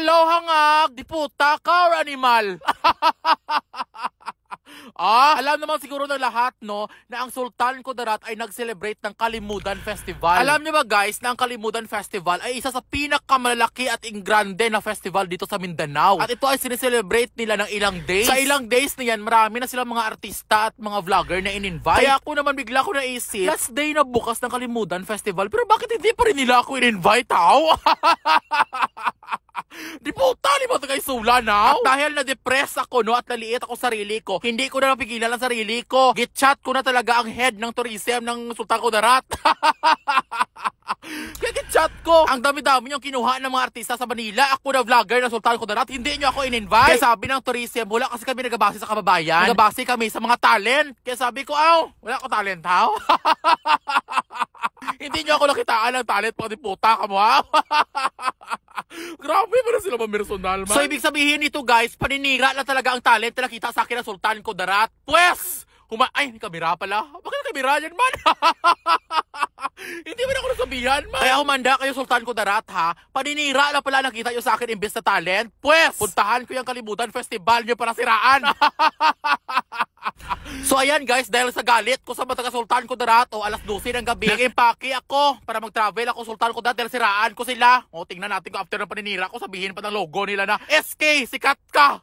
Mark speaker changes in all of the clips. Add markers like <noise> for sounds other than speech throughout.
Speaker 1: Hello, hangak! Di puta ka or animal? <laughs> ah, alam naman siguro ng lahat, no, na ang Sultan Kudarat ay nag-celebrate ng Kalimudan Festival. Alam niyo ba guys, na ang Kalimudan Festival ay isa sa pinakamalaki at ingrande na festival dito sa Mindanao. At ito ay sineselebrate nila ng ilang days. Sa ilang days na yan, marami na silang mga artista at mga vlogger na in-invite. Kaya ako naman bigla ko naisip, last day na bukas ng Kalimudan Festival, pero bakit hindi pa rin nila ako in-invite, ha? <laughs> <laughs> Di puta, di ba ito Sula now? At dahil na-depress ako no at naliit ako sarili ko, hindi ko na napigilan ang sarili ko. Gitchat ko na talaga ang head ng tourism ng Sultan Kudarat. <laughs> Kaya chat ko. Ang dami-dami niyang kinuha ng mga artista sa Manila. Ako na vlogger na Sultan ko na at hindi niyo ako in-invite. Kaya sabi ng tourism, wala kasi kami nagabase sa kababayan. Nagabase kami sa mga talent. Kaya sabi ko, aw, wala ko talent, aw. <laughs> hindi niyo ako nakitaan ng talent pati puta ka <laughs> Grabe pa sila personal man. So, ibig sabihin ito, guys, paninira na talaga ang talent na nakita sa akin ng Sultan Kudarat. Pwes! Kuma Ay, may kamera pala. Bakit may kamera yan man? <laughs> Hindi mo na ako nasabihan man. Kaya humanda kayo Sultan darat, ha. Paninira na pala nakita nyo sa akin imbes na talent. Pwes, puntahan ko yung Kalibutan Festival nyo para siraan. <laughs> So ayan guys, dahil sa galit ko sa mga Sultan Kudarat o alas 12 ng gabi, nag-impake ako para mag-travel ako Sultan Kudarat dahil siraan ko sila. O tingnan natin ko after ng paninira ko, sabihin pa ng logo nila na SK, sikat ka!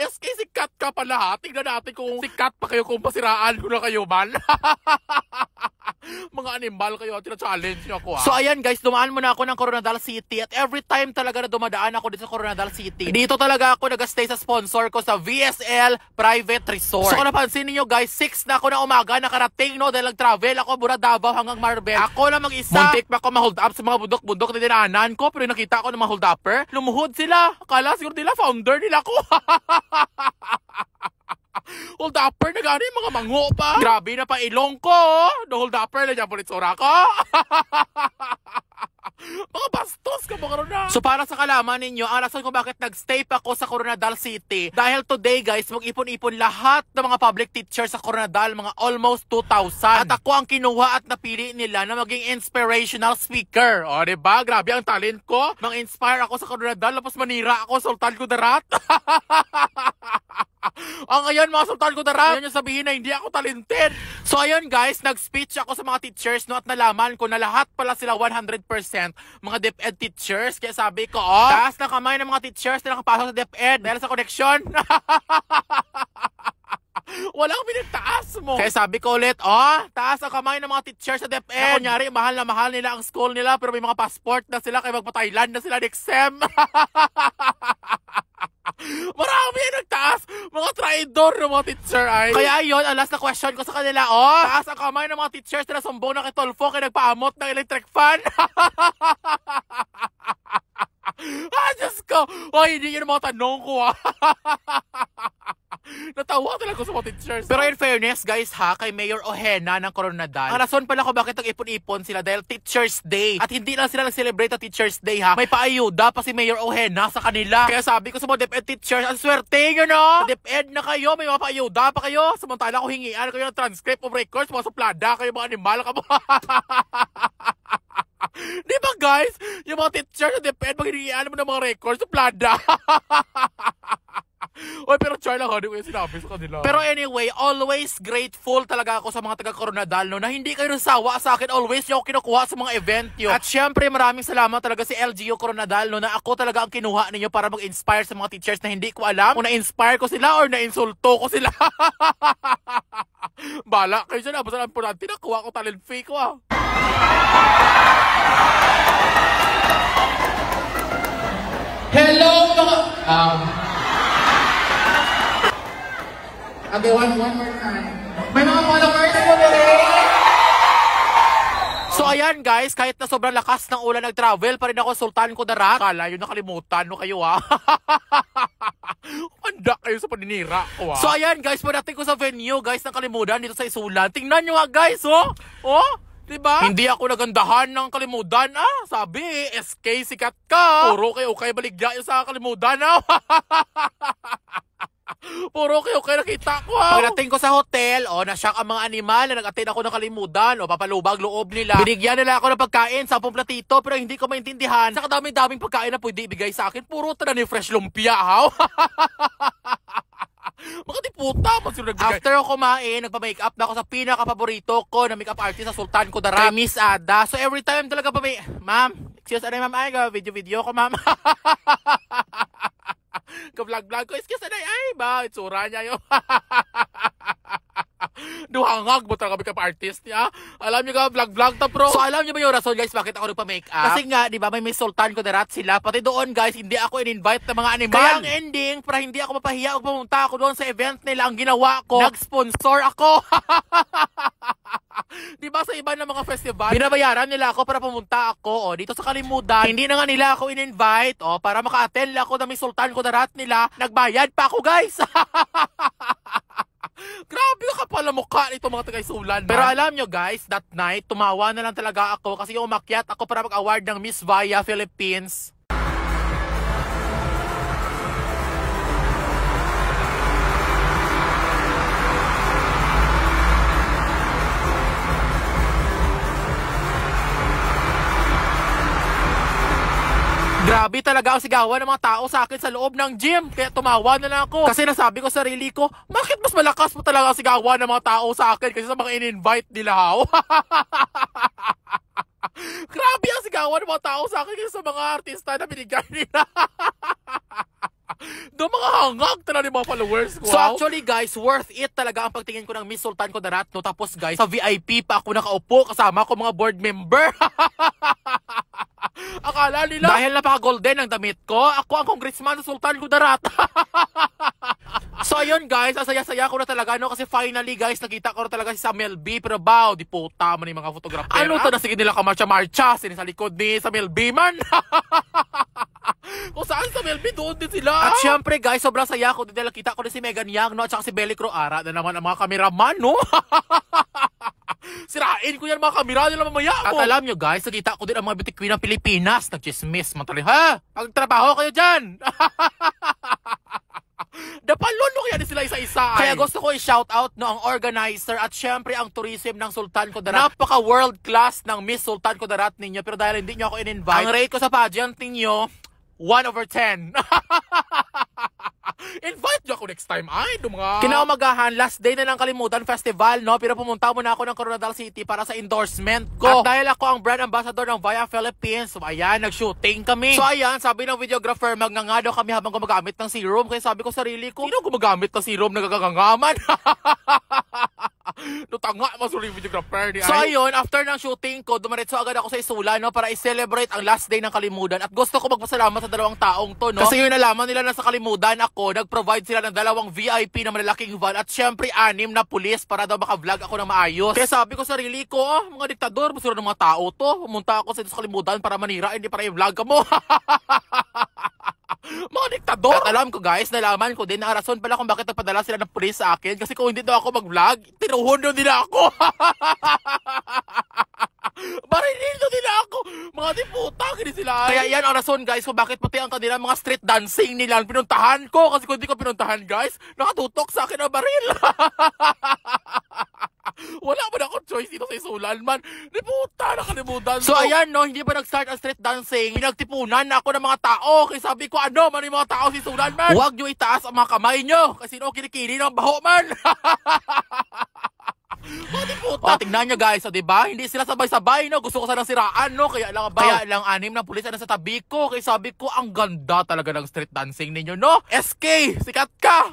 Speaker 1: SK, <laughs> sikat ka pala ha! ha. Tingnan natin kung sikat pa kayo kung pasiraan ko na kayo man. <laughs> mga animal kayo, tina-challenge niyo ako ha. Ah. So ayan guys, dumaan mo na ako ng Coronadal City at every time talaga na dumadaan ako dito sa Coronadal City, dito talaga ako nag-stay sa sponsor ko sa VSL Private Resort. So kung napansin niyo guys, 6 na ako na umaga nakarating no dahil nag-travel ako mula Davao hanggang Marbel. Ako lang mag-isa. Muntik pa ako ma-hold up sa mga bundok-bundok na dinaanan ko pero nakita ko ng mga hold upper, lumuhod sila. Akala siguro nila founder nila ko. <laughs> Hold upper na gano'y mga mango pa. Grabe na pa ilong ko. No hold upper na dyan po itsura ko. <laughs> mga bastos ka mga Corona. So para sa kalaman ninyo, ang rason kung bakit nagstay pa ako sa Coronadal City. Dahil today guys, mag-ipon-ipon lahat ng mga public teacher sa Coronadal, mga almost 2,000. At ako ang kinuha at napili nila na maging inspirational speaker. O ba diba? Grabe ang talent ko. Mang-inspire ako sa Coronadal, tapos manira ako, sultan ko darat. <laughs> <laughs> Ang ngayon mga sultan ko darap, yun yung sabihin na hindi ako talented. So ayun guys, nag-speech ako sa mga teachers no at nalaman ko na lahat pala sila 100% mga DepEd teachers. Kaya sabi ko, oh, taas na kamay ng mga teachers na nakapasok sa DepEd dahil sa connection. <laughs> Wala akong pinagtaas mo. Kaya sabi ko ulit, oh, taas ang kamay ng mga teachers sa DepEd. Na kunyari, mahal na mahal nila ang school nila pero may mga passport na sila kaya magpa-Thailand na sila next sem. <laughs> ng mga teacher ay... Kaya yon ang last na question ko sa kanila, oh! Taas ang kamay ng mga teachers na nasumbong ng Itolfo kaya nagpaamot ng electric fan. <laughs> ah, Diyos ko! Oy, hindi yun ang mga tanong ko, ah! <laughs> Natawa talaga sa mga teachers. Pero in fairness, guys ha, kay Mayor Ohena ng Coronadal, ang rason pala ko bakit nag-ipon-ipon sila dahil Teacher's Day. At hindi lang sila nag-celebrate na Teacher's Day ha. May paayuda pa si Mayor Ohena sa kanila. Kaya sabi ko sa mga DepEd teachers, ang swerte nyo no? Sa DepEd na kayo, may mga paayuda pa kayo. Samantala ko hingian kayo ng transcript of records, mga suplada kayo mga animal ka mo. <laughs> Di ba guys, yung mga teachers na DepEd, pag hingian mo ng mga records, suplada. <laughs> Oy, pero char lang ako yung sinabi ko kanila. Pero anyway, always grateful talaga ako sa mga taga Coronadal no, na hindi kayo nasawa sa akin. Always yung kinukuha sa mga event nyo. At syempre, maraming salamat talaga si LGU Coronadal no, na ako talaga ang kinuha ninyo para mag-inspire sa mga teachers na hindi ko alam kung na-inspire ko sila or na-insulto ko sila. <laughs> Bala kayo dyan, abasan ah. ang punanti. Nakuha ko talent fake ko ah. Hello mga... Um, Okay, one, one more time. May mga followers po So ayan guys, kahit na sobrang lakas ng ulan nag-travel pa rin ako Sultan ko Kudarat. Kala yun nakalimutan no kayo ha. Ah. <laughs> Anda kayo sa paninira ko ha. Ah. So ayan guys, parating ko sa venue guys ng kalimudan dito sa Isulan. Tingnan nyo ha ah, guys oh. Oh. Diba? Hindi ako nagandahan ng kalimudan, ah. Sabi, SK, sikat ka. Puro kayo kayo baligya sa kalimudan, ah. <laughs> <laughs> Puro okay, okay nakita ko. Pagdating ko sa hotel, o oh, nasyak ang mga animal na nag-attend ako ng kalimudan, o oh, papalubag loob nila. Binigyan nila ako ng pagkain, sa platito, pero hindi ko maintindihan. Sa kadami-daming pagkain na pwede ibigay sa akin, puro tara ni fresh lumpia, haw. <laughs> Bakit puta mo sino nagbigay? After ako kumain, nagpa-makeup na ako sa pinaka-paborito ko na makeup artist sa Sultan ko Kay Miss Ada. So every time talaga pa may, ma'am, excuse ano ma'am, ay, video-video ko ma'am. <laughs> Kebelak-belak kau sikit sedai ai ba curanya yo. <laughs> <laughs> Duhangag mo talaga ka artist niya. Alam niyo ka, vlog-vlog to bro. So alam niyo ba yung rason guys bakit ako nagpa up? Kasi nga, di ba, may Miss Sultan ko darat sila. Pati doon guys, hindi ako in-invite ng mga animal. Kaya ang ending, para hindi ako mapahiya o pumunta ako doon sa event nila, ang ginawa ko, nag-sponsor ako. <laughs> di ba sa iba ng mga festival, binabayaran nila ako para pumunta ako oh, dito sa Kalimudan. Hindi na nga nila ako in-invite oh, para maka-attend ako na may sultan ko darat nila. Nagbayad pa ako guys. <laughs> Grabe ka pala mukha nito mga tagay-sulan. Pero alam nyo guys, that night, tumawa na lang talaga ako kasi umakyat ako para mag-award ng Miss Via Philippines. Grabe talaga ang sigawan ng mga tao sa akin sa loob ng gym. Kaya tumawa na lang ako. Kasi nasabi ko sa sarili ko, bakit mas malakas po talaga ang sigawan ng mga tao sa akin kasi sa mga in-invite nila oh? ako. <laughs> Grabe ang sigawan ng mga tao sa akin kasi sa mga artista na binigay nila. <laughs> Do mga hangag talaga ng mga followers ko. Wow. So actually guys, worth it talaga ang pagtingin ko ng Miss Sultan ko na rat, no? Tapos guys, sa VIP pa ako nakaupo kasama ko mga board member. <laughs> <laughs> Akala nila... Dahil napaka-golden ang damit ko, ako ang congressman sa Sultan Kudarata. <laughs> so ayun guys, asaya-saya ko na talaga no kasi finally guys, nakita ko na talaga si Samuel B. Pero bao, di puta mo ni mga photographer. Ano to na sige nila kamarcha-marcha, sa likod ni Samuel B man. <laughs> Kung saan sa Melby, doon din sila. At syempre guys, sobrang saya ko din dahil kita ko din si Megan Young, no? At saka si Belly Croara na naman ang mga kameraman, no? Sirain ko yan mga kamera nila mamaya mo. At alam nyo guys, nakita ko din ang mga beauty queen ng Pilipinas. Nagchismis, matali ha? Magtrabaho kayo dyan. <laughs> Napalunok yan sila isa-isa. Kaya gusto ko i-shout out no ang organizer at syempre ang tourism ng Sultan Kudarat. Napaka world class ng Miss Sultan Kudarat ninyo pero dahil hindi nyo ako in-invite, ang rate ko sa pageant ninyo, 1 over 10. <laughs> Invite nyo ako next time. Ay, dumga. Kinaumagahan, last day na ng Kalimutan Festival, no? Pero pumunta muna ako ng Coronadal City para sa endorsement ko. At dahil ako ang brand ambassador ng Via Philippines, so ayan, nag-shooting kami. So ayan, sabi ng videographer, magngangado kami habang gumagamit ng serum. Kaya sabi ko sarili ko, sino gumagamit ng serum na gagangaman? <laughs> Nutanga, masuri videographer ni So ay. ayun, after ng shooting ko, dumiretso agad ako sa Isula no, para i-celebrate ang last day ng kalimudan. At gusto ko magpasalamat sa dalawang taong to. No? Kasi yun nalaman nila na sa kalimudan ako, nag-provide sila ng dalawang VIP na malalaking van at syempre anim na pulis para daw maka-vlog ako na maayos. Kaya sabi ko sa sarili ko, oh, mga diktador, basura ng mga tao to. Pumunta ako sa, sa kalimudan para manira, hindi para i-vlog ka mo. <laughs> Mga diktador! At alam ko guys, nalaman ko din na rason pala kung bakit nagpadala sila ng pulis sa akin kasi kung hindi daw ako mag-vlog, tiruhon tinuhon nila ako! <laughs> Barinildo nila ako! Mga di putang, hindi sila. Kaya yan ang rason guys kung bakit pati ang kanila mga street dancing nila pinuntahan ko. Kasi kung hindi ko pinuntahan guys, nakatutok sa akin ang baril. <laughs> Wala mo na akong choice dito sa isulan man. Di puta, nakalimutan. So, so ayan no, hindi pa nag-start ang street dancing. Pinagtipunan ako ng mga tao. Kasi sabi ko, ano man yung mga tao si isulan man. Huwag nyo itaas ang mga kamay nyo. Kasi no, kinikili ng baho man. <laughs> Pati puta. tingnan niya guys, oh, 'di ba? Hindi sila sabay-sabay, no. Gusto ko sanang siraan, no. Kaya lang baya oh. lang anim na pulis na sa tabi ko. Kaya sabi ko, ang ganda talaga ng street dancing ninyo, no. SK, sikat ka. <laughs>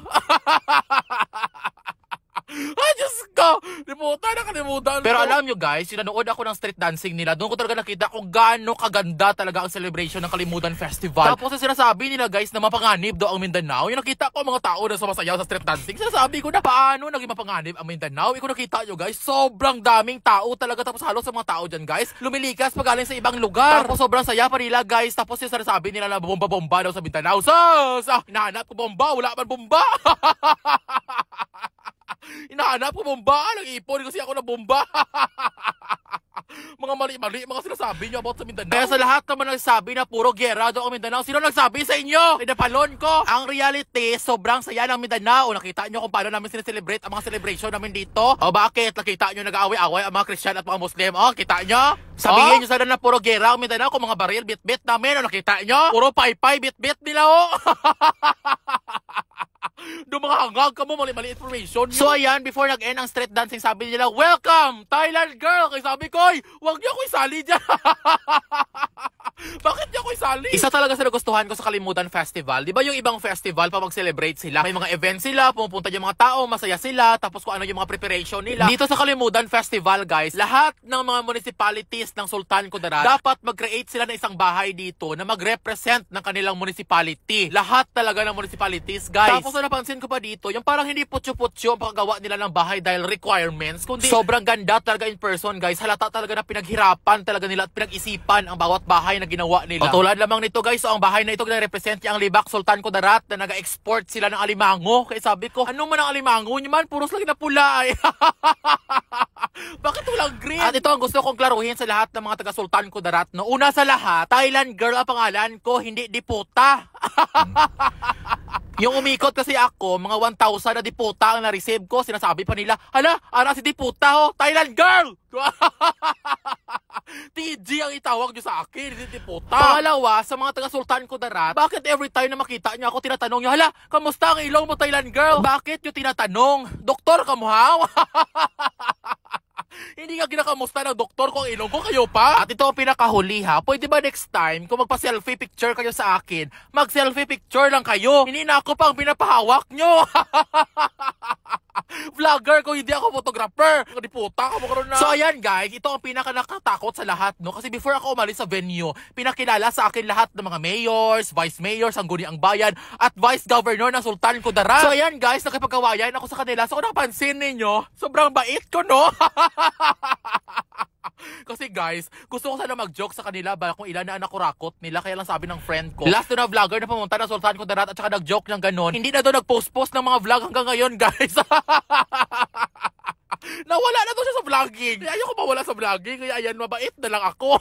Speaker 1: Limutan, nakalimutan. Pero alam nyo guys, sinanood ako ng street dancing nila. Doon ko talaga nakita kung gaano kaganda talaga ang celebration ng Kalimutan Festival. Tapos ang sinasabi nila guys na mapanganib daw ang Mindanao. Yung nakita ko mga tao na sumasayaw sa street dancing. Sinasabi ko na paano naging mapanganib ang Mindanao. Ikaw nakita nyo guys, sobrang daming tao talaga. Tapos halos sa mga tao dyan guys, lumilikas pagaling sa ibang lugar. Tapos sobrang saya pa nila guys. Tapos yung sinasabi nila na bomba-bomba daw sa Mindanao. So, Ah, hinahanap ko bomba, wala man bomba! <laughs> <laughs> Inahanap ko bomba ng ipon kasi ako na bomba. <laughs> mga mali-mali mga sinasabi nyo about sa Mindanao. Kaya sa lahat naman nagsabi na puro gera daw ang Mindanao, sino nagsabi sa inyo? Pinapalon ko! Ang reality, sobrang saya ng Mindanao. Nakita nyo kung paano namin sineselebrate ang mga celebration namin dito? O bakit? Nakita nyo nag-aaway-away ang mga Christian at mga Muslim. O, kita nyo? Sabihin oh? nyo sana na puro gera ang Mindanao kung mga baril, bit-bit namin. O, nakita nyo? Puro pay-pay, bit-bit nila o. <laughs> Dumahangag ka mo, mali-mali information. So ayan, before nag-end ang street dancing, sabi nila, Welcome, Thailand girl! Kaya sabi ko, wag niyo ako isali dyan. <laughs> Bakit niya ako isali? Isa talaga sa nagustuhan ko sa Kalimutan Festival. Di ba yung ibang festival, pa mag-celebrate sila, may mga events sila, pumupunta yung mga tao, masaya sila, tapos kung ano yung mga preparation nila. Dito sa Kalimutan Festival, guys, lahat ng mga municipalities ng Sultan Kudarat, dapat mag-create sila ng isang bahay dito na mag-represent ng kanilang municipality. Lahat talaga ng municipalities, guys. Tapos ano pa napansin ko pa dito, yung parang hindi putyo-putyo ang paggawa nila ng bahay dahil requirements, kundi sobrang ganda talaga in person guys. Halata talaga na pinaghirapan talaga nila at pinag-isipan ang bawat bahay na ginawa nila. Patulad oh, lamang nito guys, so oh, ang bahay na ito na represent ang Libak Sultan Kudarat na nag-export sila ng alimango. Kaya sabi ko, ano man ang alimango, nyo man, puros lang na pula ay. <laughs> Bakit walang green? At ito ang gusto kong klaruhin sa lahat ng mga taga-Sultan Kudarat. No, una sa lahat, Thailand girl ang pangalan ko, hindi diputa. <laughs> Yung umikot kasi ako, mga 1,000 na diputa ang na-receive ko, sinasabi pa nila, hala, ara si diputa ho, Thailand girl! <laughs> TG ang itawag nyo sa akin, hindi diputa. Pangalawa, sa mga taga-sultan ko darat, bakit every time na makita niya ako, tinatanong niya, hala, kamusta ang ilong mo Thailand girl? Bakit nyo tinatanong? Doktor ka mo ha? Hindi nga kinakamusta ng doktor kung ilong ko kayo pa. At ito ang pinakahuli ha. Pwede ba next time kung magpa-selfie picture kayo sa akin, mag-selfie picture lang kayo. Hindi na ako pa ang pinapahawak nyo. <laughs> Vlogger ko, hindi ako photographer. Hindi puta, kamukha na. So ayan guys, ito ang pinaka nakatakot sa lahat, no? Kasi before ako umalis sa venue, pinakilala sa akin lahat ng mga mayors, vice mayors, ang guni ang bayan, at vice governor ng Sultan Kudarat. So ayan guys, nakipagkawayan ako sa kanila. So kung napansin ninyo, sobrang bait ko, no? <laughs> Kasi guys, gusto ko sana mag-joke sa kanila ba kung ilan na anak ko rakot nila kaya lang sabi ng friend ko. Last na vlogger na pumunta na Sultan Kudarat at saka nag-joke ng ganun. Hindi na to nag-post-post ng mga vlog hanggang ngayon guys. <laughs> <laughs> Nawala na to siya sa vlogging. Kaya ayoko mawala sa vlogging. Kaya ayan, mabait na lang ako.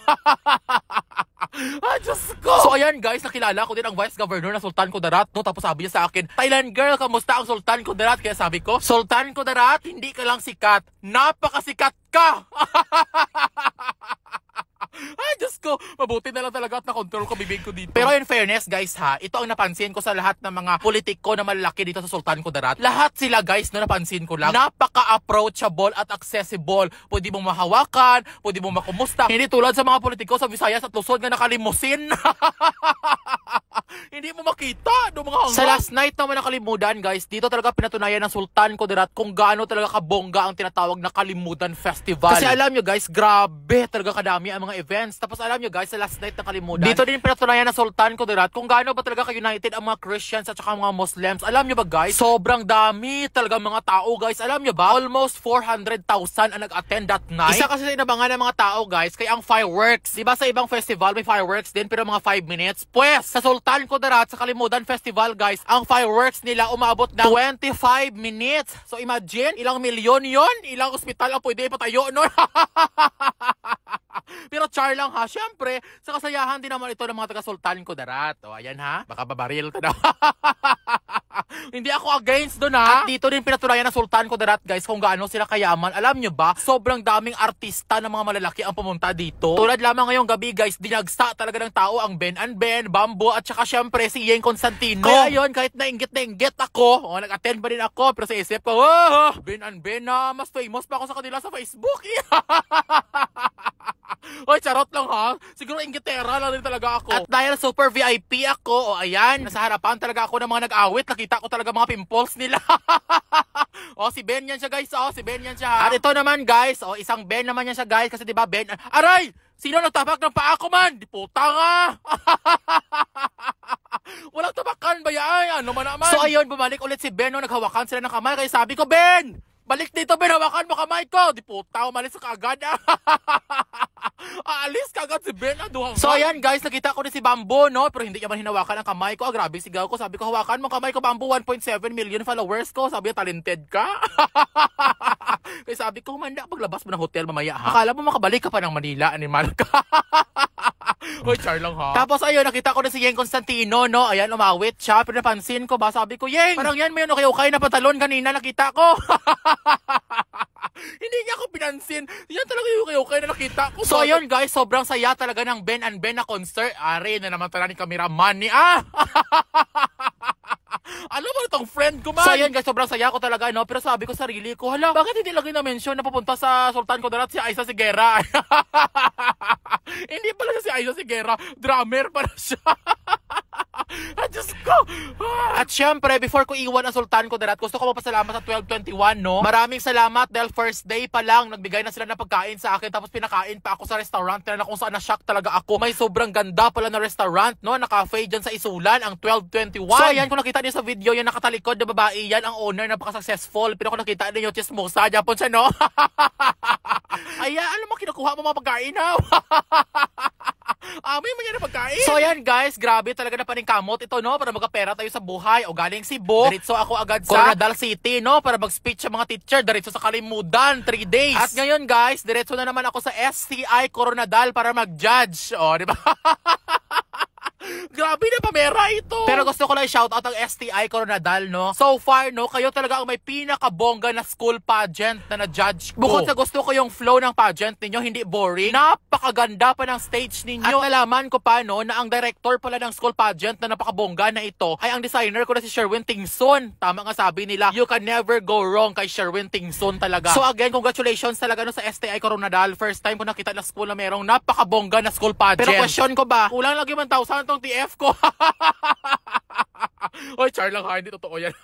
Speaker 1: <laughs> ah, Diyos ko! So ayan guys, nakilala ko din ang Vice Governor na Sultan Kudarat. No? Tapos sabi niya sa akin, Thailand girl, kamusta ang Sultan Kudarat? Kaya sabi ko, Sultan Kudarat, hindi ka lang sikat. Napakasikat ka! <laughs> Ay, Diyos ko. Mabuti na lang talaga at na-control ko bibig ko dito. Pero in fairness, guys ha, ito ang napansin ko sa lahat ng mga politiko na malaki dito sa Sultan Kudarat. Lahat sila, guys, na napansin ko lang, napaka-approachable at accessible. Pwede mong mahawakan, pwede mong makumusta. Hindi tulad sa mga politiko sa Visayas at Luzon na nakalimusin. <laughs> Hindi mo mak nakita ng mga hanggang. Sa last night naman Kalimudan, guys, dito talaga pinatunayan ng Sultan Kudirat kung gaano talaga kabongga ang tinatawag na Kalimudan Festival. Kasi alam nyo guys, grabe talaga kadami ang mga events. Tapos alam nyo guys, sa last night ng Kalimudan, dito din pinatunayan ng Sultan Kudirat kung gaano ba talaga ka-united ang mga Christians at saka mga Muslims. Alam nyo ba guys, sobrang dami talaga mga tao guys. Alam nyo ba, almost 400,000 ang nag-attend that night. Isa kasi sa inabangan ng mga tao guys, kaya ang fireworks. Diba sa ibang festival may fireworks din pero mga 5 minutes? Pwes, sa Sultan Kudirat sa Kalimutan, Modern Festival guys, ang fireworks nila umabot ng 25 minutes. So imagine, ilang milyon yon Ilang ospital ang pwede ipatayo nun? <laughs> Pero char lang ha, syempre, sa kasayahan din naman ito ng mga taga-Sultan ko darat. O, ayan ha, baka babaril ka daw. <laughs> <laughs> Hindi ako against doon ha. At dito din pinatunayan ng Sultan Kudarat guys kung gaano sila kayaman. Alam nyo ba, sobrang daming artista ng mga malalaki ang pumunta dito. Tulad lamang ngayong gabi guys, dinagsa talaga ng tao ang Ben and Ben, Bamboo at saka syempre si Yeng Constantino. Kaya yun, kahit nainggit na inggit ako, o, nag-attend pa din ako pero sa isip ko, oh, Ben and Ben na ah, mas famous pa ako sa kanila sa Facebook. <laughs> Hoy, charot lang ha. Siguro ingitera lang din talaga ako. At dahil super VIP ako, o oh, ayan, nasa harapan talaga ako ng mga nag-awit. Nakita ko talaga mga pimples nila. <laughs> o, oh, si Ben yan siya guys. O, oh, si Ben yan siya. Ha? At ito naman guys, o, oh, isang Ben naman yan siya guys. Kasi diba Ben, aray! Sino nagtapak ng paa ko man? Di puta nga! <laughs> Walang tabakan ba yan? Ano man naman? So ayun, bumalik ulit si Ben. No, naghawakan sila ng kamay. Kaya sabi ko, Ben! Balik dito, hawakan mo kamay ko! Di tao, umalis ka agad. <laughs> Aalis ka agad si Ben, ano, So ayan guys, nakita ko ni si Bamboo, no? Pero hindi niya man hinawakan ang kamay ko. Ah, grabe, sigaw ko. Sabi ko, hawakan mo kamay ko, Bamboo. 1.7 million followers ko. Sabi niya, talented ka. <laughs> Kaya sabi ko, humanda paglabas mo ng hotel mamaya, ha? Akala mo makabalik ka pa ng Manila, animal ka. <laughs> Hoy, char lang ha. Tapos ayun, nakita ko na si Yeng Constantino, no? Ayan, umawit siya. Pero napansin ko ba, sabi ko, Yeng, parang yan may okay-okay na patalon kanina nakita ko. <laughs> Hindi niya ako pinansin. Yan talaga yung kayo kayo na nakita ko. So, ayun guys, sobrang saya talaga ng Ben and Ben na concert. Ari, na naman talaga ni cameraman ni ah! <laughs> Alam mo itong friend ko man. So ayun guys, sobrang saya ko talaga, no? Pero sabi ko sarili ko, hala, bakit hindi lagi na-mention na pupunta sa Sultan Kudarat si Aiza Sigera? <laughs> hindi pa Namatay siya si Gera. Drummer para siya. <laughs> Ay, Diyos ko! At syempre, before ko iwan ang Sultan ko, Derat, gusto ko mapasalamat sa 1221, no? Maraming salamat dahil first day pa lang, nagbigay na sila ng pagkain sa akin, tapos pinakain pa ako sa restaurant na kung saan na-shock talaga ako. May sobrang ganda pala na restaurant, no? Na cafe dyan sa Isulan, ang 1221. So, ayan, kung nakita niyo sa video, yung nakatalikod na babae yan, ang owner, napaka-successful. Pero kung nakita niyo, chismosa, Japon siya, no? <laughs> Ayan, alam mo, kinukuha mo mga pagkain, ha? <laughs> Amoy mo niya na pagkain. So, ayan, guys, grabe talaga na paningkamot ito, no? Para magkapera tayo sa sa buhay o galing Cebu, diretso ako agad sa Coronadal City, no? Para mag-speech sa mga teacher, diretso sa Kalimudan, 3 days. At ngayon guys, diretso na naman ako sa STI Coronadal para mag-judge. O, oh, di ba? <laughs> Grabe na pamera ito. Pero gusto ko lang shoutout ang STI Coronadal, no? So far, no, kayo talaga ang may pinakabongga na school pageant na na-judge ko. Bukod sa gusto ko yung flow ng pageant ninyo, hindi boring. Napakaganda pa ng stage ninyo. At nalaman ko pa, no, na ang director pala ng school pageant na napakabongga na ito ay ang designer ko na si Sherwin Tingson. Tama nga sabi nila, you can never go wrong kay Sherwin Tingson talaga. So again, congratulations talaga no, sa STI Coronadal. First time ko nakita na school na merong napakabongga na school pageant. Pero question ko ba, kulang lagi man 1,000 tong TF ko. <laughs> Hoy, char lang, ha? Hindi totoo yan. <laughs>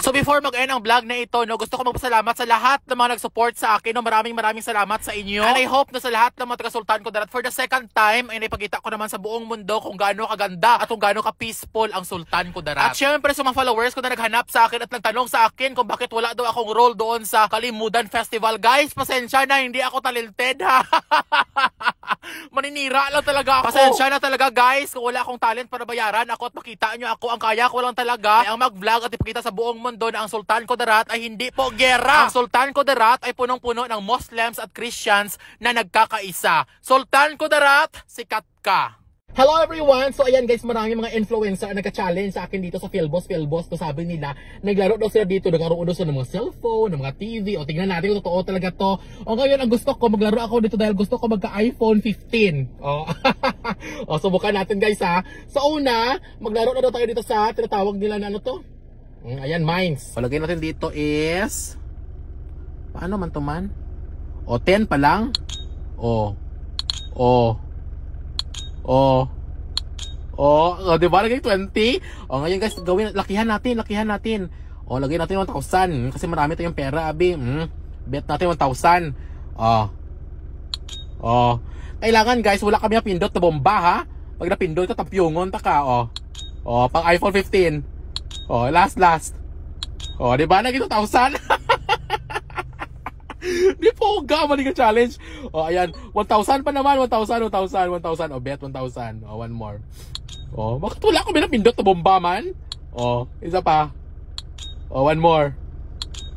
Speaker 1: So before mag-end ang vlog na ito, no, gusto ko magpasalamat sa lahat ng mga nag-support sa akin. No, maraming maraming salamat sa inyo. And I hope na sa lahat ng mga taga-sultan ko that for the second time ay naipagita ko naman sa buong mundo kung gaano kaganda at kung gaano ka-peaceful ang sultan ko darat. At syempre sa mga followers ko na naghanap sa akin at nagtanong sa akin kung bakit wala daw akong role doon sa Kalimudan Festival. Guys, pasensya na hindi ako talented ha. <laughs> Maninira lang talaga ako. Pasensya na talaga guys kung wala akong talent para bayaran ako at makita nyo ako ang kaya ko lang talaga ay ang mag-vlog at ipakita sa buong mundo na ang Sultan Kudarat ay hindi po gera. Ang Sultan Kudarat ay punong-puno ng Muslims at Christians na nagkakaisa. Sultan Kudarat, sikat ka! Hello everyone! So ayan guys, marami mga influencer ang nagka-challenge sa akin dito sa Philbos. Philbos, to sabi nila, naglaro daw sila dito, nagkaroon daw sila ng mga cellphone, ng mga TV, o tingnan natin kung totoo talaga to. O ngayon, ang gusto ko, maglaro ako dito dahil gusto ko magka-iPhone 15. O, <laughs> o subukan natin guys ha. So una, maglaro na daw tayo dito sa tinatawag nila na ano to? Mm, ayan, mines. Palagay natin dito is paano man to O 10 pa lang. O o o o, o di ba lagay 20? O ngayon guys, gawin lakihan natin, lakihan natin. O lagay natin 1,000 mm, kasi marami tayong pera, abi. Mm. Bet natin 1,000. O. O. Kailangan guys, wala kami na pindot na bomba ha. Pag napindot ka, tapyungon ta ka. O. O, pang iPhone 15. Oh, last last. Oh, di ba na kita 1,000? di po ga man ka challenge. Oh, ayan, 1,000 pa naman, 1,000, 1,000, 1,000, oh bet 1,000. Oh, one more. Oh, bakit wala akong pinapindot na bomba man? Oh, isa pa. Oh, one more.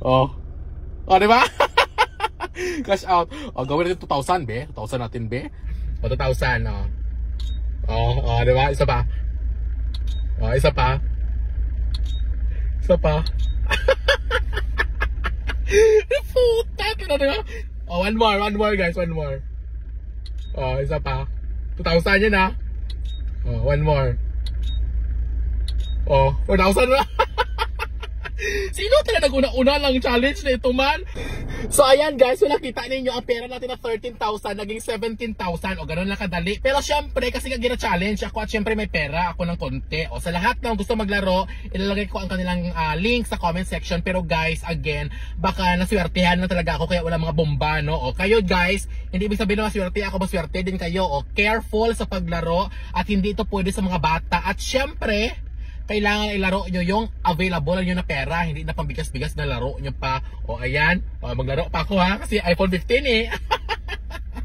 Speaker 1: Oh. Oh, di ba? <laughs> Cash out. Oh, gawin natin 2,000, be. 2,000 natin, be. Oh, 2,000, oh. Oh, oh, di ba? Isa pa. Oh, isa pa. Isa pa. <laughs> Puta, tinanong Oh, one more, one more guys, one more. Oh, isa pa. 2,000 yun ha. Ah. Oh, one more. Oh, 4,000 na. <laughs> Sino talaga nag-una-una lang challenge na ito man? So ayan guys, kung so, nakita ninyo ang pera natin na 13,000 naging 17,000 o ganun lang kadali. Pero syempre kasi nga gina-challenge ako at syempre may pera ako ng konti. O sa lahat ng gusto maglaro, ilalagay ko ang kanilang uh, link sa comment section. Pero guys, again, baka naswertehan na talaga ako kaya wala mga bomba no. O kayo guys, hindi ibig sabihin na maswerte ako, maswerte din kayo. O careful sa paglaro at hindi ito pwede sa mga bata. At syempre, kailangan ilaro nyo yung available nyo na pera, hindi na pambigas-bigas na laro nyo pa. O ayan, o, maglaro pa ako ha, kasi iPhone 15 eh. <laughs>